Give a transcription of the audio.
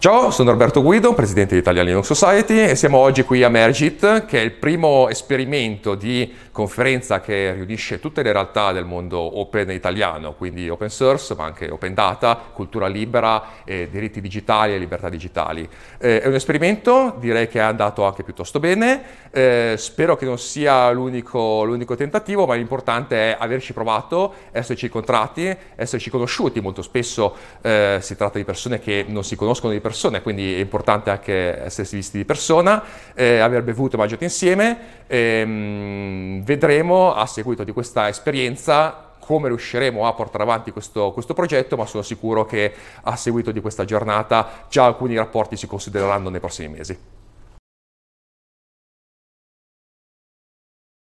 Ciao, sono Roberto Guido, presidente di Italia Linux Society e siamo oggi qui a Mergit, che è il primo esperimento di conferenza che riunisce tutte le realtà del mondo open italiano, quindi open source, ma anche open data, cultura libera, eh, diritti digitali e libertà digitali. Eh, è un esperimento, direi che è andato anche piuttosto bene, eh, spero che non sia l'unico, l'unico tentativo, ma l'importante è averci provato, esserci incontrati, esserci conosciuti, molto spesso eh, si tratta di persone che non si conoscono di persone persone, quindi è importante anche essersi visti di persona, eh, aver bevuto e mangiato insieme. Ehm, vedremo a seguito di questa esperienza come riusciremo a portare avanti questo, questo, progetto, ma sono sicuro che a seguito di questa giornata già alcuni rapporti si considereranno nei prossimi mesi.